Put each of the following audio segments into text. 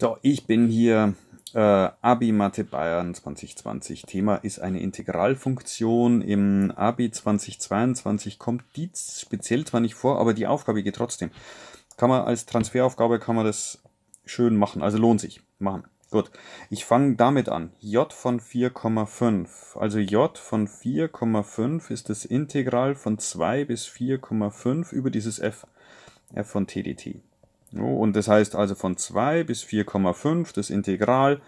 So, ich bin hier. Äh, Abi Mathe Bayern 2020. Thema ist eine Integralfunktion. Im Abi 2022 kommt die speziell zwar nicht vor, aber die Aufgabe geht trotzdem. Kann man als Transferaufgabe kann man das schön machen. Also lohnt sich. Machen. Gut, ich fange damit an. J von 4,5. Also J von 4,5 ist das Integral von 2 bis 4,5 über dieses f, f von t dt und das heißt also von 2 bis 4,5 das Integral.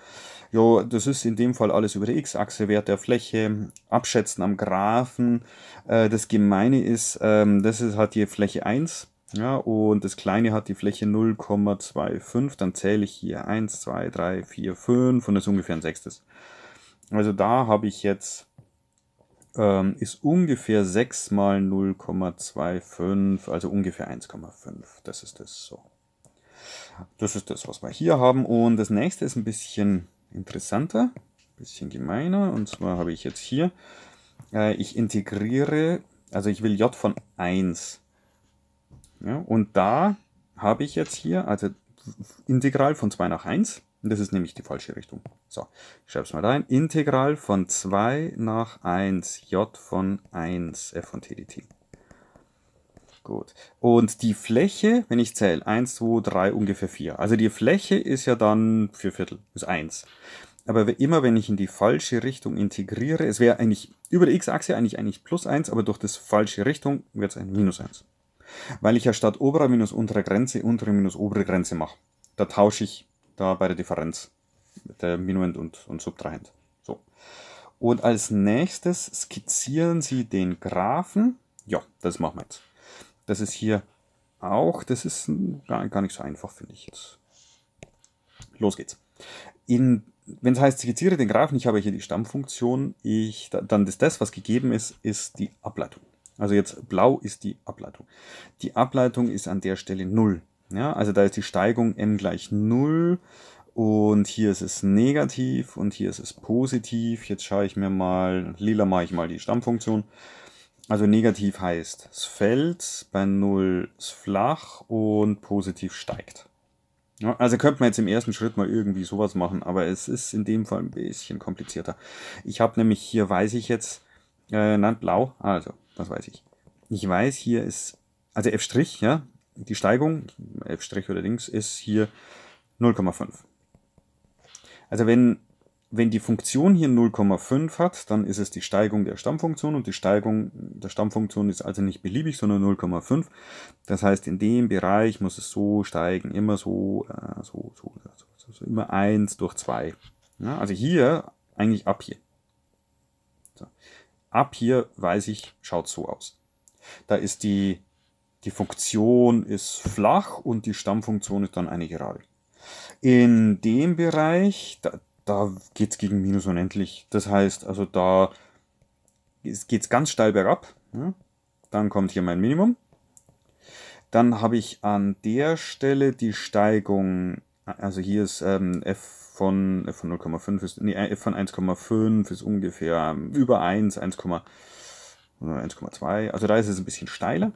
Jo, das ist in dem Fall alles über die x-Achse, Wert der Fläche, Abschätzen am Graphen. Äh, das Gemeine ist, ähm, das ist, hat hier Fläche 1 ja, und das Kleine hat die Fläche 0,25. Dann zähle ich hier 1, 2, 3, 4, 5 und das ist ungefähr ein Sechstes. Also da habe ich jetzt ähm, ist ungefähr 6 mal 0,25, also ungefähr 1,5. Das ist das so. Das ist das, was wir hier haben. Und das nächste ist ein bisschen interessanter, ein bisschen gemeiner. Und zwar habe ich jetzt hier, äh, ich integriere, also ich will j von 1. Ja, und da habe ich jetzt hier, also Integral von 2 nach 1. Und das ist nämlich die falsche Richtung. So, ich schreibe es mal rein. Integral von 2 nach 1, j von 1, f von t dt. Gut. Und die Fläche, wenn ich zähle, 1, 2, 3, ungefähr 4. Also die Fläche ist ja dann 4 Viertel, ist 1. Aber immer wenn ich in die falsche Richtung integriere, es wäre eigentlich über der x-Achse eigentlich eigentlich plus 1, aber durch das falsche Richtung wird es ein minus 1. Weil ich ja statt oberer minus unterer Grenze untere minus obere Grenze mache. Da tausche ich da bei der Differenz mit der Minuend und, und Subtrahend. So. Und als nächstes skizzieren Sie den Graphen. Ja, das machen wir jetzt. Das ist hier auch, das ist gar, gar nicht so einfach, finde ich jetzt. Los geht's. In wenn es heißt, skizziere den Graphen, ich habe hier die Stammfunktion, ich, dann ist das, was gegeben ist, ist die Ableitung. Also jetzt blau ist die Ableitung. Die Ableitung ist an der Stelle 0. Ja, also da ist die Steigung m gleich 0 und hier ist es negativ und hier ist es positiv. Jetzt schaue ich mir mal, lila mache ich mal die Stammfunktion. Also negativ heißt, es fällt, bei 0 ist flach und positiv steigt. Ja, also könnte man jetzt im ersten Schritt mal irgendwie sowas machen, aber es ist in dem Fall ein bisschen komplizierter. Ich habe nämlich hier, weiß ich jetzt, äh, nein, blau, also, was weiß ich. Ich weiß, hier ist, also F', ja, die Steigung, F' oder links, ist hier 0,5. Also wenn wenn die Funktion hier 0,5 hat, dann ist es die Steigung der Stammfunktion und die Steigung der Stammfunktion ist also nicht beliebig, sondern 0,5. Das heißt, in dem Bereich muss es so steigen, immer so, äh, so, so, so, so, immer 1 durch 2. Ja, also hier, eigentlich ab hier. So. Ab hier weiß ich, schaut so aus. Da ist die, die Funktion ist flach und die Stammfunktion ist dann eine Gerade. In dem Bereich, da, da geht es gegen minus unendlich. Das heißt, also da geht es ganz steil bergab. Ja? Dann kommt hier mein Minimum. Dann habe ich an der Stelle die Steigung, also hier ist ähm, f von, f von 0,5 ist, nee, f von 1,5 ist ungefähr ähm, über 1, 1,2. Also da ist es ein bisschen steiler.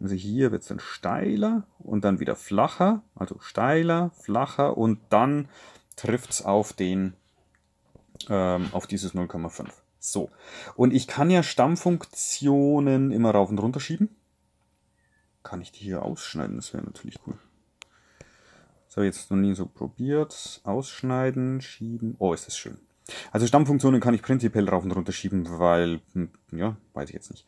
Also hier wird es dann steiler und dann wieder flacher, also steiler, flacher und dann trifft es auf den, ähm, auf dieses 0,5. So. Und ich kann ja Stammfunktionen immer rauf und runter schieben. Kann ich die hier ausschneiden? Das wäre natürlich cool. Das habe ich jetzt noch nie so probiert. Ausschneiden, schieben. Oh, ist das schön. Also Stammfunktionen kann ich prinzipiell rauf und runter schieben, weil, hm, ja, weiß ich jetzt nicht.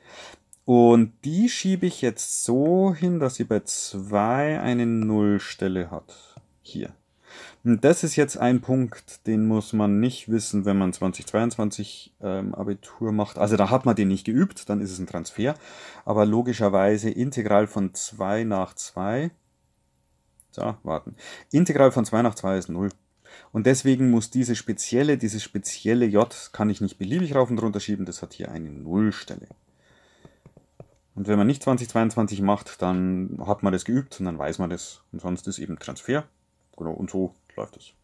Und die schiebe ich jetzt so hin, dass sie bei 2 eine Nullstelle hat. Hier das ist jetzt ein Punkt, den muss man nicht wissen, wenn man 2022 ähm, Abitur macht. Also da hat man den nicht geübt, dann ist es ein Transfer. Aber logischerweise integral von 2 nach 2. So, warten. Integral von 2 nach 2 ist 0. Und deswegen muss diese spezielle, dieses spezielle J, kann ich nicht beliebig rauf und runter schieben, das hat hier eine Nullstelle. Und wenn man nicht 2022 macht, dann hat man das geübt und dann weiß man das. Und sonst ist eben Transfer genau, und so läuft es.